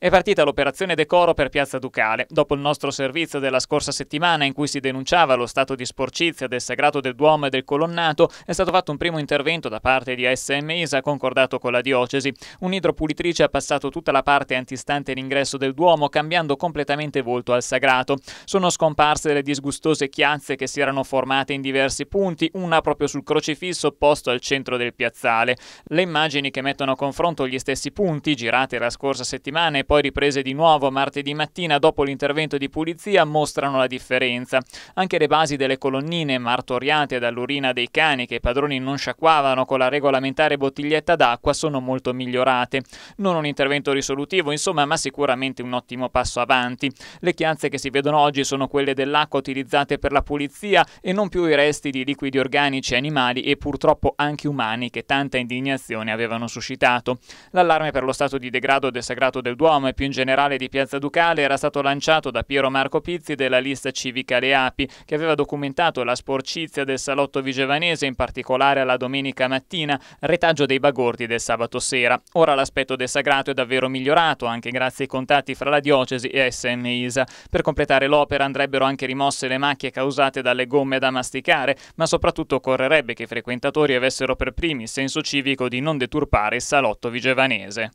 È partita l'operazione Decoro per Piazza Ducale. Dopo il nostro servizio della scorsa settimana in cui si denunciava lo stato di sporcizia del sagrato del Duomo e del Colonnato, è stato fatto un primo intervento da parte di ASM ISA concordato con la diocesi. Un'idropulitrice ha passato tutta la parte antistante l'ingresso del Duomo cambiando completamente volto al sagrato. Sono scomparse le disgustose chiazze che si erano formate in diversi punti, una proprio sul crocifisso posto al centro del piazzale. Le immagini che mettono a confronto gli stessi punti, girate la scorsa settimana e poi riprese di nuovo martedì mattina dopo l'intervento di pulizia mostrano la differenza. Anche le basi delle colonnine martoriate dall'urina dei cani che i padroni non sciacquavano con la regolamentare bottiglietta d'acqua sono molto migliorate. Non un intervento risolutivo, insomma, ma sicuramente un ottimo passo avanti. Le chiazze che si vedono oggi sono quelle dell'acqua utilizzate per la pulizia e non più i resti di liquidi organici animali e purtroppo anche umani che tanta indignazione avevano suscitato. L'allarme per lo stato di degrado del sagrato del Duomo e più in generale di Piazza Ducale era stato lanciato da Piero Marco Pizzi della lista civica Le Api, che aveva documentato la sporcizia del salotto vigevanese, in particolare alla domenica mattina, retaggio dei bagordi del sabato sera. Ora l'aspetto del sagrato è davvero migliorato, anche grazie ai contatti fra la diocesi e SM ISA. Per completare l'opera andrebbero anche rimosse le macchie causate dalle gomme da masticare, ma soprattutto occorrerebbe che i frequentatori avessero per primi il senso civico di non deturpare il salotto vigevanese.